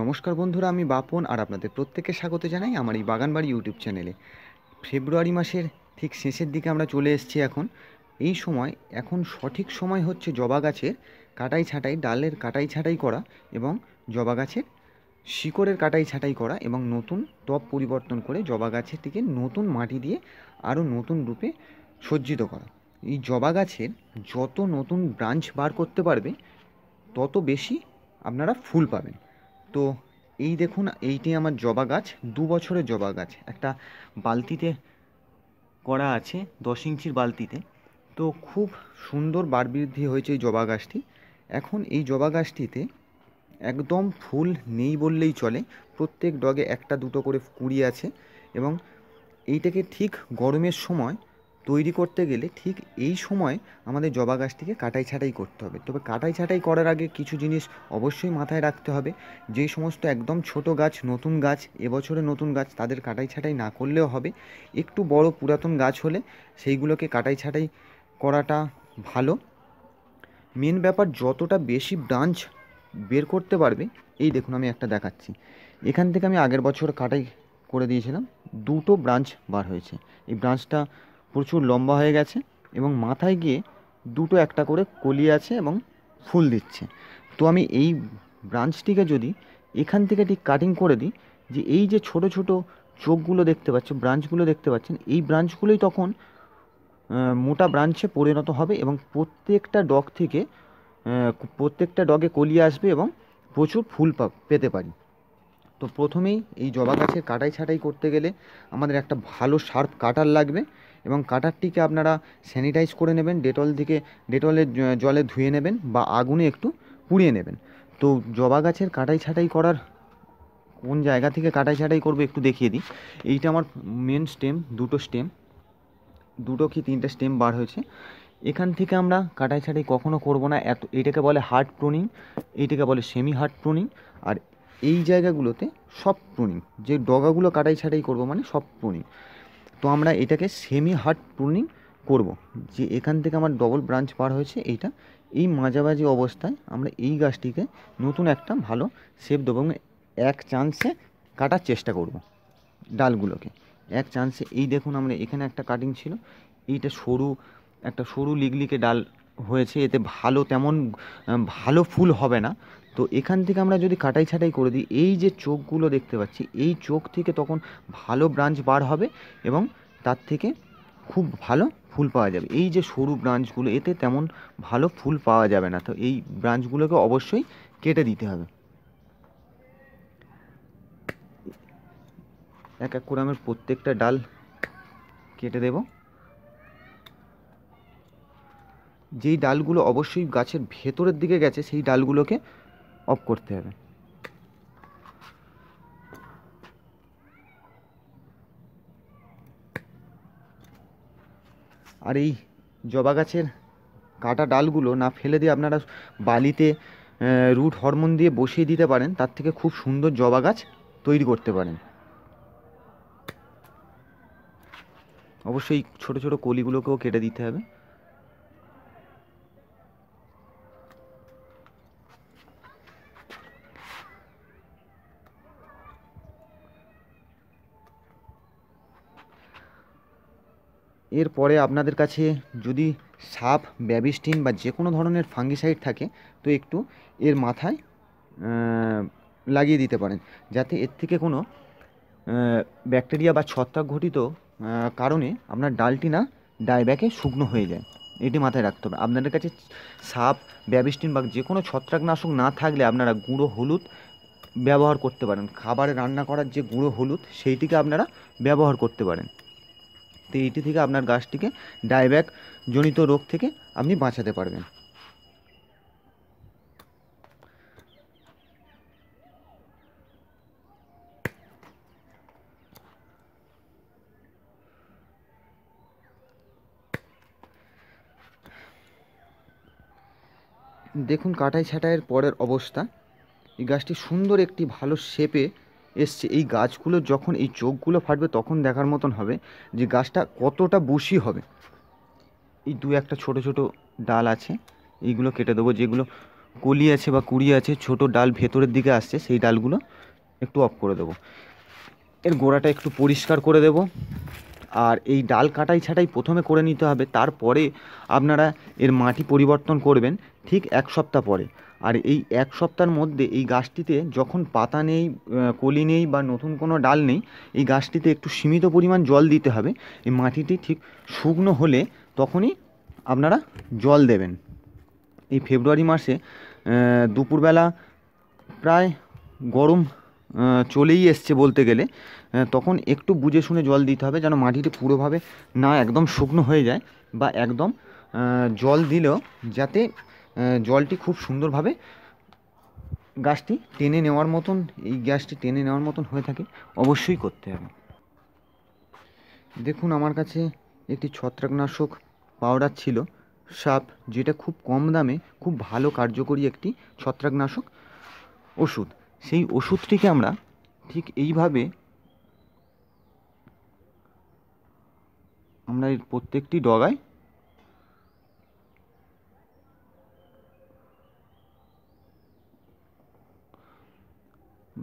নমস্কার বন্ধুরা আমি বাপন আর আপনাদের প্রত্যেককে স্বাগত জানাই আমার এই বাগানবাড়ি ইউটিউব চ্যানেলে ফেব্রুয়ারি মাসের ঠিক শেষের দিকে আমরা চলে এসেছি এখন এই সময় এখন সঠিক সময় হচ্ছে জবা গাছের কাটাই ছাঁটাই ডালের কাটাই ছাঁটাই করা এবং জবা গাছের শিকড়ের কাটাই ছাঁটাই করা এবং নতুন টপ পরিবর্তন করে জবা গাছের থেকে নতুন মাটি দিয়ে আরও নতুন রূপে সজ্জিত করা এই জবা গাছের যত নতুন ব্রাঞ্চ বার করতে পারবে তত বেশি আপনারা ফুল পাবেন তো এই দেখুন এইটি আমার জবা গাছ দু বছরের জবা গাছ একটা বালতিতে করা আছে দশ ইঞ্চির বালতিতে তো খুব সুন্দর বার বৃদ্ধি হয়েছে এই জবা গাছটি এখন এই জবা গাছটিতে একদম ফুল নেই বললেই চলে প্রত্যেক ডগে একটা দুটো করে কুড়ি আছে এবং এইটাকে ঠিক গরমের সময় তৈরি করতে গেলে ঠিক এই সময় আমাদের জবা গাছটিকে কাটাই ছাঁটাই করতে হবে তবে কাটাই ছাঁটাই করার আগে কিছু জিনিস অবশ্যই মাথায় রাখতে হবে যে সমস্ত একদম ছোট গাছ নতুন গাছ এবছরে নতুন গাছ তাদের কাটাই ছাঁটাই না করলেও হবে একটু বড় পুরাতন গাছ হলে সেইগুলোকে কাটাই ছাঁটাই করাটা ভালো মেন ব্যাপার যতটা বেশি ব্রাঞ্চ বের করতে পারবে এই দেখুন আমি একটা দেখাচ্ছি এখান থেকে আমি আগের বছর কাটাই করে দিয়েছিলাম দুটো ব্রাঞ্চ বার হয়েছে এই ব্রাঞ্চটা প্রচুর লম্বা হয়ে গেছে এবং মাথায় গিয়ে দুটো একটা করে কলি আছে এবং ফুল দিচ্ছে তো আমি এই ব্রাঞ্চটিকে যদি এখান থেকে ঠিক কাটিং করে দিই যে এই যে ছোট ছোট চোখগুলো দেখতে পাচ্ছ ব্রাঞ্চগুলো দেখতে পাচ্ছেন এই ব্রাঞ্চগুলোই তখন মোটা ব্রাঞ্চে পরিণত হবে এবং প্রত্যেকটা ডগ থেকে প্রত্যেকটা ডগে কলি আসবে এবং প্রচুর ফুল পেতে পারি তো প্রথমেই এই জবা গাছের কাটাই ছাটাই করতে গেলে আমাদের একটা ভালো শার্প কাটার লাগবে এবং কাটারটিকে আপনারা স্যানিটাইজ করে নেবেন ডেটল থেকে ডেটলের জলে ধুয়ে নেবেন বা আগুনে একটু পুড়িয়ে নেবেন তো জবা গাছের কাটাই ছাটাই করার কোন জায়গা থেকে কাটাই ছাটাই করবো একটু দেখিয়ে দিই এইটা আমার মেন স্টেম দুটো স্টেম দুটো কি তিনটে স্টেম বার হয়েছে এখান থেকে আমরা কাটাই ছাটাই কখনো করব না এত এটাকে বলে হার্ড প্রুনিং এইটাকে বলে সেমি হার্ড প্রুনিং আর এই জায়গাগুলোতে সব প্রুনিং যে ডগাগুলো কাটাই ছাটাই করব মানে সব প্রুনিং তো আমরা এটাকে সেমি হার্ড প্রুনিং করব যে এখান থেকে আমার ডবল ব্রাঞ্চ পার হয়েছে এইটা এই মাঝামাঝি অবস্থায় আমরা এই গাছটিকে নতুন একটা ভালো শেপ দেবো এবং এক চান্সে কাটার চেষ্টা করব ডালগুলোকে এক চান্সে এই দেখুন আমরা এখানে একটা কাটিং ছিল এইটা সরু একটা সরু লিগলিকে ডাল হয়েছে এতে ভালো তেমন ভালো ফুল হবে না তো এখান থেকে আমরা যদি কাটাই ছাটাই করে দিই এই যে চোখগুলো দেখতে পাচ্ছি এই চোখ থেকে তখন ভালো ব্রাঞ্চ বার হবে এবং তার থেকে খুব ভালো ফুল পাওয়া যাবে এই যে সরু ব্রাঞ্চগুলো এতে তেমন ভালো ফুল পাওয়া যাবে না তো এই ব্রাঞ্চগুলোকে অবশ্যই কেটে দিতে হবে এক এক করে আমার প্রত্যেকটা ডাল কেটে দেব যেই ডালগুলো অবশ্যই গাছের ভেতরের দিকে গেছে সেই ডালগুলোকে অফ করতে হবে আর এই জবা গাছের কাটা ডালগুলো না ফেলে দিয়ে আপনারা বালিতে রুট হরমোন দিয়ে বসিয়ে দিতে পারেন তার থেকে খুব সুন্দর জবা গাছ তৈরি করতে পারেন অবশ্যই ছোট ছোট কলিগুলোকেও কেটে দিতে হবে এরপরে আপনাদের কাছে যদি সাপ ব্যাবিস্টিন বা যে কোনো ধরনের ফাঙ্গিসাইড থাকে তো একটু এর মাথায় লাগিয়ে দিতে পারেন যাতে এর থেকে কোনো ব্যাকটেরিয়া বা ছত্রাক ঘটিত কারণে আপনার ডালটি না ডায়ব্যাকে শুকনো হয়ে যায় এটি মাথায় রাখতে হবে আপনাদের কাছে সাপ ব্যাবিস্টিন বা যে কোনো ছত্রাকনাশক না থাকলে আপনারা গুঁড়ো হলুদ ব্যবহার করতে পারেন খাবারে রান্না করার যে গুঁড়ো হলুদ সেইটিকে আপনারা ব্যবহার করতে পারেন তো এইটি থেকে আপনার গাছটিকে ডাইব্যাক জনিত রোগ থেকে আপনি বাঁচাতে পারবেন দেখুন কাটাই ছাটাইয়ের পরের অবস্থা এই গাছটি সুন্দর একটি ভালো শেপে এসছে এই গাছগুলো যখন এই চোখগুলো ফাটবে তখন দেখার মতন হবে যে গাছটা কতটা বসি হবে এই দু একটা ছোট ছোট ডাল আছে এইগুলো কেটে দেবো যেগুলো কলি আছে বা কুড়ি আছে ছোট ডাল ভেতরের দিকে আসছে সেই ডালগুলো একটু অফ করে দেবো এর গোড়াটা একটু পরিষ্কার করে দেব আর এই ডাল কাটাই ছাটাই প্রথমে করে নিতে হবে তারপরে আপনারা এর মাটি পরিবর্তন করবেন ঠিক এক সপ্তাহ পরে আর এই এক সপ্তাহর মধ্যে এই গাছটিতে যখন পাতা নেই কলি নেই বা নতুন কোনো ডাল নেই এই গাছটিতে একটু সীমিত পরিমাণ জল দিতে হবে এই মাটিটি ঠিক শুকনো হলে তখনই আপনারা জল দেবেন এই ফেব্রুয়ারি মাসে দুপুরবেলা প্রায় গরম চলেই এসছে বলতে গেলে তখন একটু বুঝে শুনে জল দিতে হবে যেন মাটিটি পুরোভাবে না একদম শুকনো হয়ে যায় বা একদম জল দিলেও যাতে জলটি খুব সুন্দরভাবে গাছটি টেনে নেওয়ার মতন এই গ্যাসটি টেনে নেওয়ার মতন হয়ে থাকে অবশ্যই করতে হবে দেখুন আমার কাছে একটি ছত্রাকনাশক পাউডার ছিল সাপ যেটা খুব কম দামে খুব ভালো কার্যকরী একটি ছত্রাকনাশক ওষুধ সেই ওষুধটিকে আমরা ঠিক এইভাবে আমরা এর প্রত্যেকটি ডগায়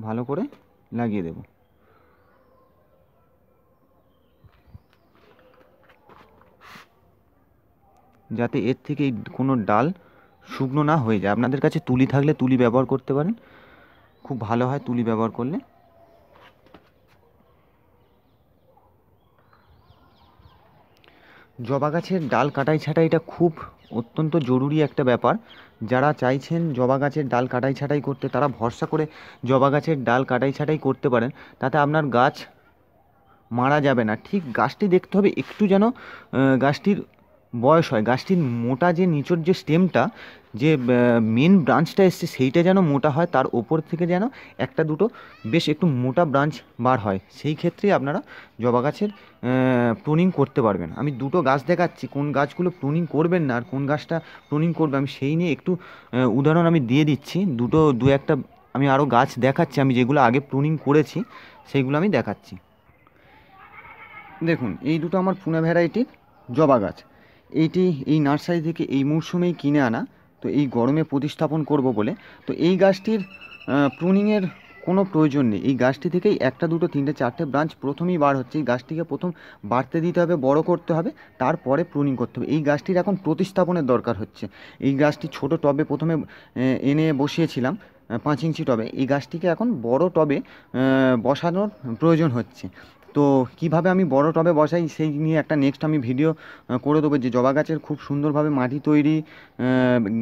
ভালো করে লাগিয়ে দেব যাতে এর থেকে কোনো ডাল শুকনো না হয়ে যায় আপনাদের কাছে তুলি থাকলে তুলি ব্যবহার করতে পারেন খুব ভালো হয় তুলি ব্যবহার করলে জবা গাছের ডাল কাটাই ছাঁটাইটা খুব অত্যন্ত জরুরি একটা ব্যাপার যারা চাইছেন জবা গাছের ডাল কাটাই ছাঁটাই করতে তারা ভরসা করে জবা গাছের ডাল কাটাই ছাঁটাই করতে পারেন তাতে আপনার গাছ মারা যাবে না ঠিক গাছটি দেখতে হবে একটু যেন গাছটির বয়স হয় গাছটির মোটা যে নিচের যে স্টেমটা যে মেন ব্রাঞ্চটা এসছে সেইটা যেন মোটা হয় তার ওপর থেকে যেন একটা দুটো বেশ একটু মোটা ব্রাঞ্চ বার হয় সেই ক্ষেত্রে আপনারা জবা গাছের প্রুনিং করতে পারবেন আমি দুটো গাছ দেখাচ্ছি কোন গাছগুলো প্রুনিং করবেন না আর কোন গাছটা প্রুনিং করবে আমি সেই নিয়ে একটু উদাহরণ আমি দিয়ে দিচ্ছি দুটো দু একটা আমি আরও গাছ দেখাচ্ছি আমি যেগুলো আগে প্রুনিং করেছি সেইগুলো আমি দেখাচ্ছি দেখুন এই দুটো আমার পুনা ভ্যারাইটির জবা গাছ এইটি এই নার্সারি থেকে এই মরশুমেই কিনে আনা তো এই গরমে প্রতিস্থাপন করব বলে তো এই গাছটির প্রুনিংয়ের কোনো প্রয়োজন নেই এই গাছটি থেকেই একটা দুটো তিনটে চারটে ব্রাঞ্চ প্রথমেই বার হচ্ছে এই গাছটিকে প্রথম বাড়তে দিতে হবে বড় করতে হবে তারপরে প্রুনিং করতে হবে এই গাছটির এখন প্রতিস্থাপনের দরকার হচ্ছে এই গাছটি ছোট টবে প্রথমে এনে বসিয়েছিলাম পাঁচ ইঞ্চি টবে এই গাছটিকে এখন বড় টবে বসানোর প্রয়োজন হচ্ছে তো কিভাবে আমি বড় টবে বসাই সেই নিয়ে একটা নেক্সট আমি ভিডিও করে দেবো যে জবা গাছের খুব সুন্দরভাবে মাটি তৈরি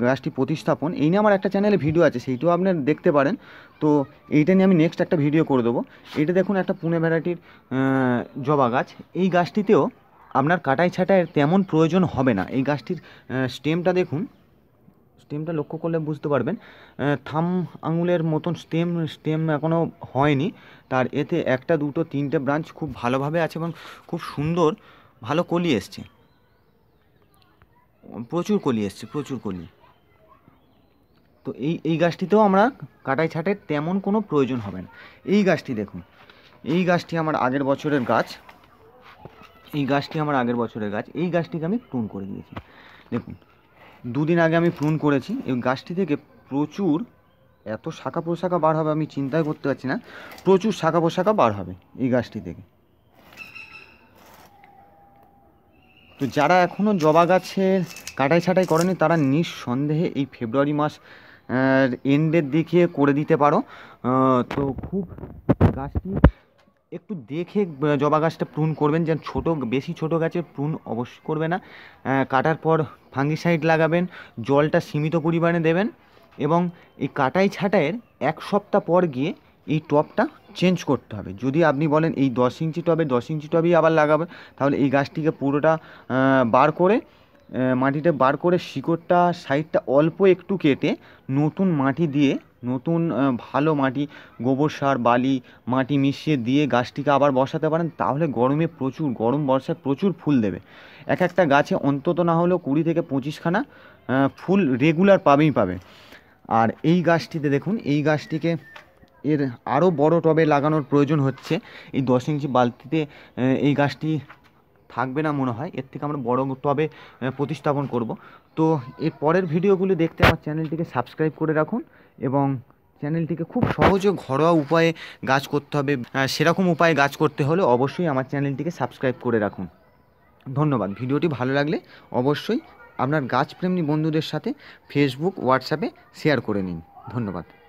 গাছটি প্রতিস্থাপন এই নিয়ে আমার একটা চ্যানেলে ভিডিও আছে সেইটাও আপনার দেখতে পারেন তো এইটা নিয়ে আমি নেক্সট একটা ভিডিও করে দেবো এটা দেখুন একটা পুনে ভ্যারাইটির জবা গাছ এই গাছটিতেও আপনার কাটাই ছাটাইয়ের তেমন প্রয়োজন হবে না এই গাছটির স্টেমটা দেখুন স্টেমটা লক্ষ্য করলে বুঝতে পারবেন থাম আঙুলের মতন স্টেম স্টেম এখনও হয়নি তার এতে একটা দুটো তিনটে ব্রাঞ্চ খুব ভালোভাবে আছে এবং খুব সুন্দর ভালো কলি এসছে প্রচুর কলি এসছে প্রচুর কলি তো এই এই গাছটিতেও আমরা কাটাই ছাটের তেমন কোনো প্রয়োজন হবে না এই গাছটি দেখুন এই গাছটি আমার আগের বছরের গাছ এই গাছটি আমার আগের বছরের গাছ এই গাছটিকে আমি টুন করে দিয়েছি দেখুন দুদিন আগে আমি প্রুন করেছি এই গাছটি থেকে প্রচুর এত শাখা পোশাখা বার হবে আমি চিন্তাই করতে পারছি না প্রচুর শাখা পোশাখা বার হবে এই গাছটি থেকে তো যারা এখনও জবা গাছের কাটাই ছাটাই করেনি তারা নিঃসন্দেহে এই ফেব্রুয়ারি মাস এন্ডের দিকে করে দিতে পারো তো খুব গাছটি একটু দেখে জবা গাছটা প্রুন করবেন যেন ছোট বেশি ছোট গাছে প্রুন অবশ্যই করবে না কাটার পর ফাঙ্গিসাইড লাগাবেন জলটা সীমিত পরিমাণে দেবেন এবং এই কাটাই ছাটাইয়ের এক সপ্তাহ পর গিয়ে এই টপটা চেঞ্জ করতে হবে যদি আপনি বলেন এই দশ ইঞ্চি টবে দশ ইঞ্চি টবেই আবার লাগাবেন তাহলে এই গাছটিকে পুরোটা বার করে মাটিটা বার করে শিকড়টা সাইডটা অল্প একটু কেটে নতুন মাটি দিয়ে নতুন ভালো মাটি গোবর সার বালি মাটি মিশিয়ে দিয়ে গাছটিকে আবার বসাতে পারেন তাহলে গরমে প্রচুর গরম বর্ষায় প্রচুর ফুল দেবে এক একটা গাছে অন্তত না হলেও কুড়ি থেকে পঁচিশখানা ফুল রেগুলার পাবেই পাবে আর এই গাছটিতে দেখুন এই গাছটিকে এর আরও বড় টবে লাগানোর প্রয়োজন হচ্ছে এই দশ ইঞ্চি বালতিতে এই গাছটি থাকবে না মনে হয় এর থেকে আমরা বড় টবে প্রতিস্থাপন করব তো এর পরের ভিডিওগুলি দেখতে আমার চ্যানেলটিকে সাবস্ক্রাইব করে রাখুন এবং চ্যানেলটিকে খুব সহজে ঘরোয়া উপায়ে গাছ করতে হবে সেরকম উপায়ে গাছ করতে হলে অবশ্যই আমার চ্যানেলটিকে সাবস্ক্রাইব করে রাখুন ধন্যবাদ ভিডিওটি ভালো লাগলে অবশ্যই আপনার গাছপ্রেমী বন্ধুদের সাথে ফেসবুক হোয়াটসঅ্যাপে শেয়ার করে নিন ধন্যবাদ